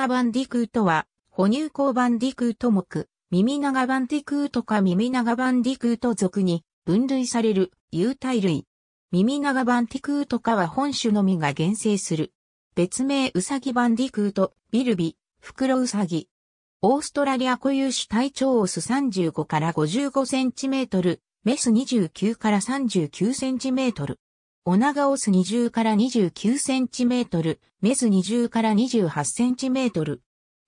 長バンディクートは、哺乳口バンディクート目、耳長バンディクートか耳長バンディクート属に分類される有体類。耳長バンディクートかは本種のみが原生する。別名ウサギバンディクート、ビルビ、フクロウサギ。オーストラリア固有種体長オス35から55センチメートル、メス29から39センチメートル。ナがオス20から29センチメートル、メス20から28センチメートル。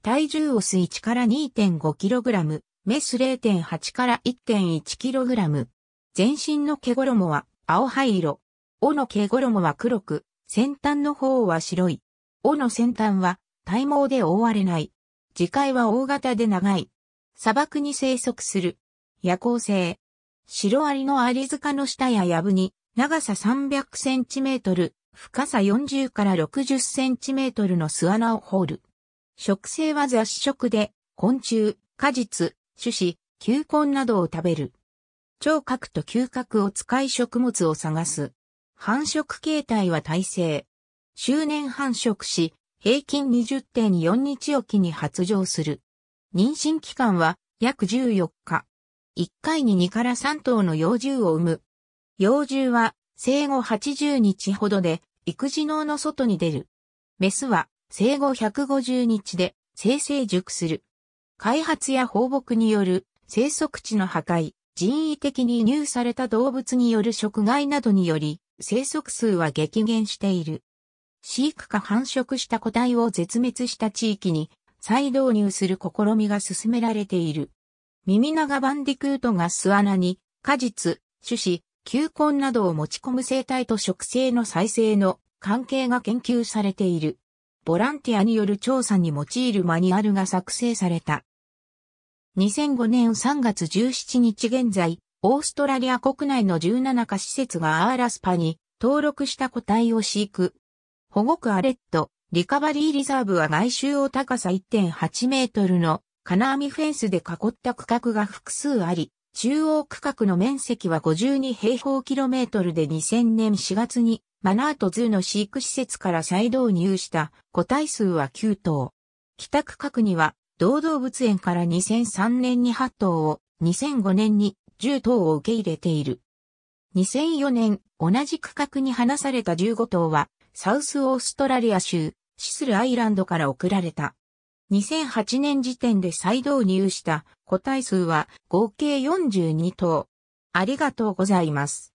体重オス1から2.5キログラム、メス0.8から1.1キログラム。全身の毛衣は青灰色。尾の毛衣は黒く、先端の方は白い。尾の先端は体毛で覆われない。磁界は大型で長い。砂漠に生息する。夜行性。シロアリのアリ塚の下やブに長さ300センチメートル、深さ40から60センチメートルの巣穴を掘る。食性は雑食で、昆虫、果実、種子、球根などを食べる。聴覚と嗅覚を使い食物を探す。繁殖形態は耐性。周年繁殖し、平均20.4日おきに発情する。妊娠期間は約14日。1回に2から3頭の幼獣を産む。幼獣は生後80日ほどで育児脳の外に出る。メスは生後150日で生成熟する。開発や放牧による生息地の破壊、人為的に入された動物による食害などにより生息数は激減している。飼育下繁殖した個体を絶滅した地域に再導入する試みが進められている。耳長バンディクートが巣穴に果実、種子、球根などを持ち込む生態と植生の再生の関係が研究されている。ボランティアによる調査に用いるマニュアルが作成された。2005年3月17日現在、オーストラリア国内の17か施設がアーラスパに登録した個体を飼育。保護区アレット、リカバリーリザーブは外周を高さ1.8メートルの金網フェンスで囲った区画が複数あり、中央区画の面積は52平方キロメートルで2000年4月にマナートズーの飼育施設から再導入した個体数は9頭。北区画には同動物園から2003年に8頭を2005年に10頭を受け入れている。2004年、同じ区画に放された15頭は、サウスオーストラリア州、シスルアイランドから送られた。2008年時点で再導入した個体数は合計42頭。ありがとうございます。